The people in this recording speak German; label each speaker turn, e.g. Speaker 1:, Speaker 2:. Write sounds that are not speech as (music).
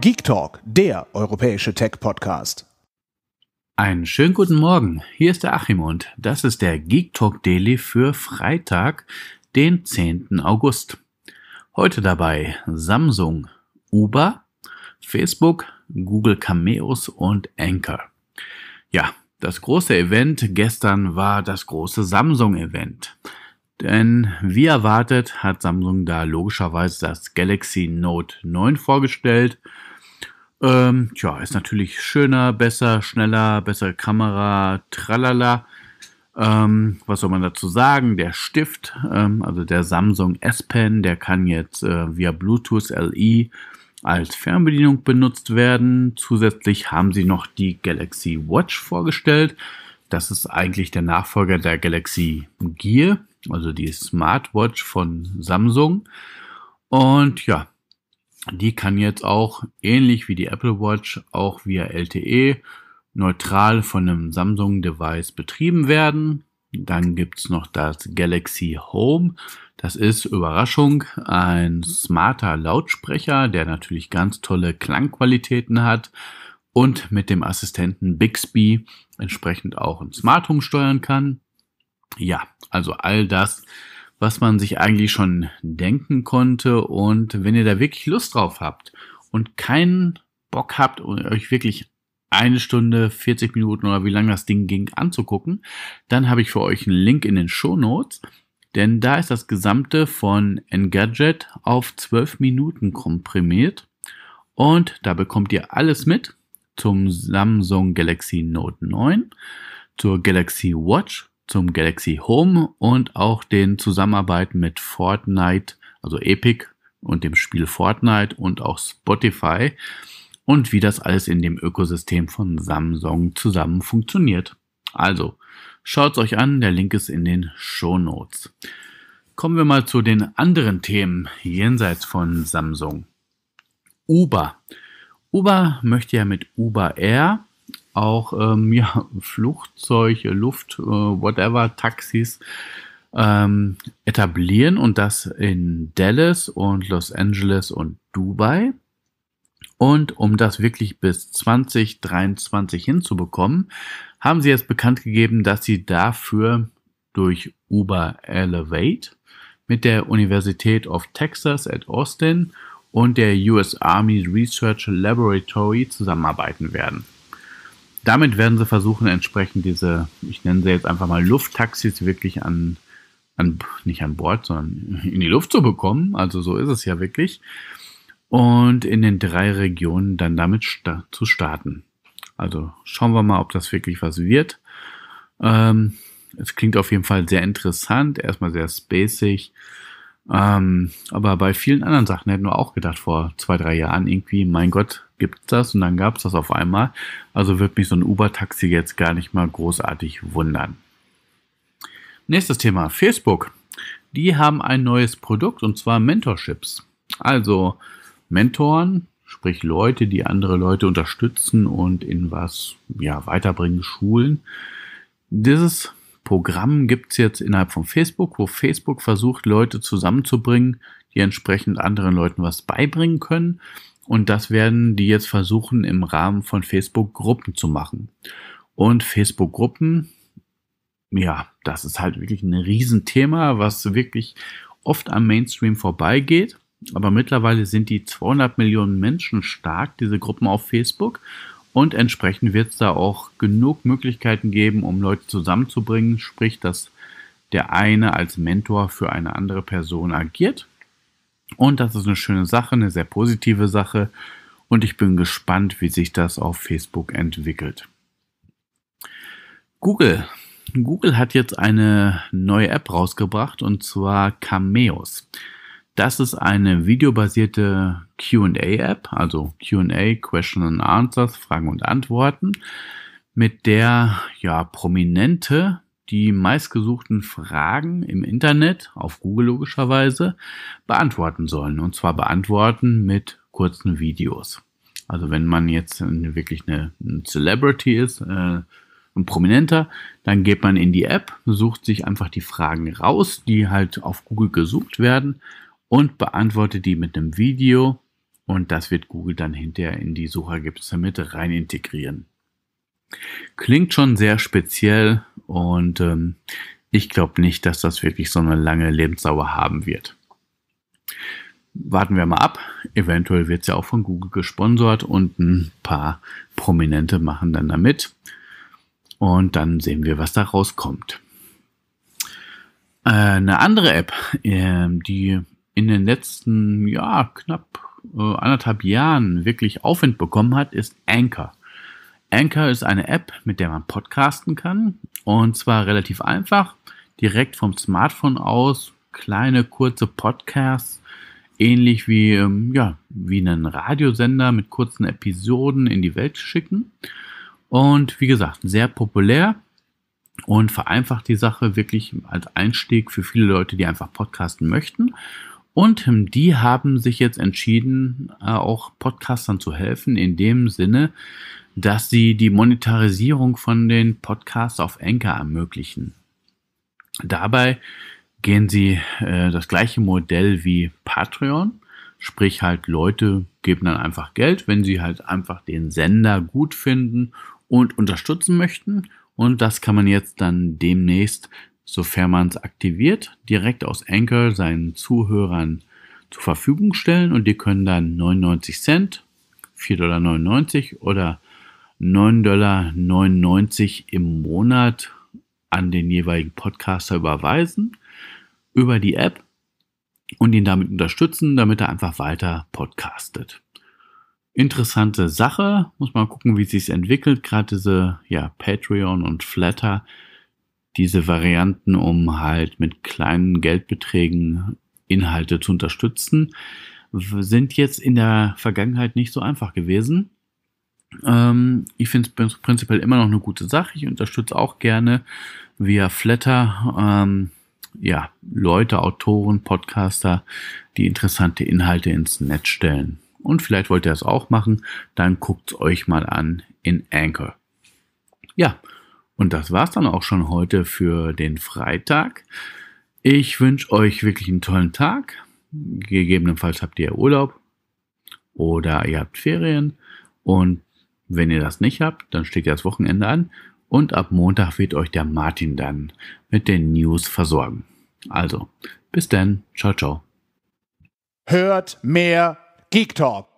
Speaker 1: Geek Talk, der europäische Tech-Podcast. Einen schönen guten Morgen. Hier ist der Achim und das ist der Geek Talk Daily für Freitag, den 10. August. Heute dabei Samsung, Uber, Facebook, Google Cameos und Anchor. Ja, das große Event gestern war das große Samsung-Event. Denn wie erwartet hat Samsung da logischerweise das Galaxy Note 9 vorgestellt. Ähm, tja, ist natürlich schöner, besser, schneller, bessere Kamera, tralala. Ähm, was soll man dazu sagen? Der Stift, ähm, also der Samsung S Pen, der kann jetzt äh, via Bluetooth LE als Fernbedienung benutzt werden. Zusätzlich haben sie noch die Galaxy Watch vorgestellt. Das ist eigentlich der Nachfolger der Galaxy Gear also die Smartwatch von Samsung. Und ja, die kann jetzt auch ähnlich wie die Apple Watch auch via LTE neutral von einem Samsung-Device betrieben werden. Dann gibt's noch das Galaxy Home. Das ist Überraschung, ein smarter Lautsprecher, der natürlich ganz tolle Klangqualitäten hat und mit dem Assistenten Bixby entsprechend auch ein Smart Home steuern kann. Ja, also all das, was man sich eigentlich schon denken konnte. Und wenn ihr da wirklich Lust drauf habt und keinen Bock habt, euch wirklich eine Stunde, 40 Minuten oder wie lange das Ding ging anzugucken, dann habe ich für euch einen Link in den Show Notes. Denn da ist das Gesamte von Engadget auf 12 Minuten komprimiert. Und da bekommt ihr alles mit zum Samsung Galaxy Note 9, zur Galaxy Watch, zum Galaxy Home und auch den Zusammenarbeit mit Fortnite, also Epic und dem Spiel Fortnite und auch Spotify und wie das alles in dem Ökosystem von Samsung zusammen funktioniert. Also, schaut's euch an, der Link ist in den Show Notes. Kommen wir mal zu den anderen Themen jenseits von Samsung. Uber. Uber möchte ja mit Uber Air auch ähm, (laughs) ja, Flugzeuge, Luft, äh, whatever, Taxis ähm, etablieren und das in Dallas und Los Angeles und Dubai. Und um das wirklich bis 2023 hinzubekommen, haben sie jetzt bekannt gegeben, dass sie dafür durch Uber Elevate mit der Universität of Texas at Austin und der US Army Research Laboratory zusammenarbeiten werden damit werden sie versuchen, entsprechend diese, ich nenne sie jetzt einfach mal Lufttaxis wirklich an, an, nicht an Bord, sondern in die Luft zu bekommen. Also so ist es ja wirklich. Und in den drei Regionen dann damit sta zu starten. Also schauen wir mal, ob das wirklich was wird. Ähm, es klingt auf jeden Fall sehr interessant, erstmal sehr spacig. Ähm, aber bei vielen anderen Sachen hätten wir auch gedacht vor zwei, drei Jahren irgendwie, mein Gott, gibt's das? Und dann gab's das auf einmal. Also wird mich so ein Uber-Taxi jetzt gar nicht mal großartig wundern. Nächstes Thema, Facebook. Die haben ein neues Produkt und zwar Mentorships. Also Mentoren, sprich Leute, die andere Leute unterstützen und in was ja, weiterbringen, schulen. Dieses Programm gibt's jetzt innerhalb von Facebook, wo Facebook versucht, Leute zusammenzubringen, die entsprechend anderen Leuten was beibringen können. Und das werden die jetzt versuchen, im Rahmen von Facebook-Gruppen zu machen. Und Facebook-Gruppen, ja, das ist halt wirklich ein Riesenthema, was wirklich oft am Mainstream vorbeigeht. Aber mittlerweile sind die 200 Millionen Menschen stark, diese Gruppen auf Facebook. Und entsprechend wird es da auch genug Möglichkeiten geben, um Leute zusammenzubringen, sprich, dass der eine als Mentor für eine andere Person agiert. Und das ist eine schöne Sache, eine sehr positive Sache. Und ich bin gespannt, wie sich das auf Facebook entwickelt. Google. Google hat jetzt eine neue App rausgebracht und zwar Cameos. Das ist eine videobasierte QA-App, also QA, Question and Answers, Fragen und Antworten, mit der ja prominente die meistgesuchten Fragen im Internet, auf Google logischerweise, beantworten sollen. Und zwar beantworten mit kurzen Videos. Also wenn man jetzt wirklich eine, Celebrity ist, äh, ein Prominenter, dann geht man in die App, sucht sich einfach die Fragen raus, die halt auf Google gesucht werden und beantworte die mit einem Video und das wird Google dann hinterher in die Suchergebnisse mit rein integrieren. Klingt schon sehr speziell und ähm, ich glaube nicht, dass das wirklich so eine lange Lebensdauer haben wird. Warten wir mal ab. Eventuell wird es ja auch von Google gesponsert und ein paar Prominente machen dann damit. Und dann sehen wir, was da rauskommt. Äh, eine andere App, ähm, die in den letzten, ja, knapp äh, anderthalb Jahren wirklich Aufwind bekommen hat, ist Anchor. Anchor ist eine App, mit der man podcasten kann. Und zwar relativ einfach, direkt vom Smartphone aus, kleine, kurze Podcasts, ähnlich wie, ähm, ja, wie einen Radiosender mit kurzen Episoden in die Welt schicken. Und wie gesagt, sehr populär und vereinfacht die Sache wirklich als Einstieg für viele Leute, die einfach podcasten möchten. Und die haben sich jetzt entschieden, äh, auch Podcastern zu helfen, in dem Sinne, dass sie die Monetarisierung von den Podcasts auf Anchor ermöglichen. Dabei gehen sie äh, das gleiche Modell wie Patreon, sprich halt Leute geben dann einfach Geld, wenn sie halt einfach den Sender gut finden und unterstützen möchten. Und das kann man jetzt dann demnächst sofern man es aktiviert, direkt aus Anchor seinen Zuhörern zur Verfügung stellen und die können dann 99 Cent, 4,99 Dollar oder 9,99 Dollar im Monat an den jeweiligen Podcaster überweisen über die App und ihn damit unterstützen, damit er einfach weiter podcastet. Interessante Sache, muss man gucken, wie sich entwickelt. Gerade diese ja, Patreon und Flatter diese Varianten, um halt mit kleinen Geldbeträgen Inhalte zu unterstützen, sind jetzt in der Vergangenheit nicht so einfach gewesen. Ähm, ich finde es prinzipiell immer noch eine gute Sache. Ich unterstütze auch gerne via Flatter ähm, ja, Leute, Autoren, Podcaster, die interessante Inhalte ins Netz stellen. Und vielleicht wollt ihr es auch machen, dann guckt es euch mal an in Anchor. Ja, und das war's dann auch schon heute für den Freitag. Ich wünsche euch wirklich einen tollen Tag. Gegebenenfalls habt ihr Urlaub oder ihr habt Ferien. Und wenn ihr das nicht habt, dann steht ja das Wochenende an. Und ab Montag wird euch der Martin dann mit den News versorgen. Also, bis dann. Ciao, ciao. Hört mehr Geek Talk.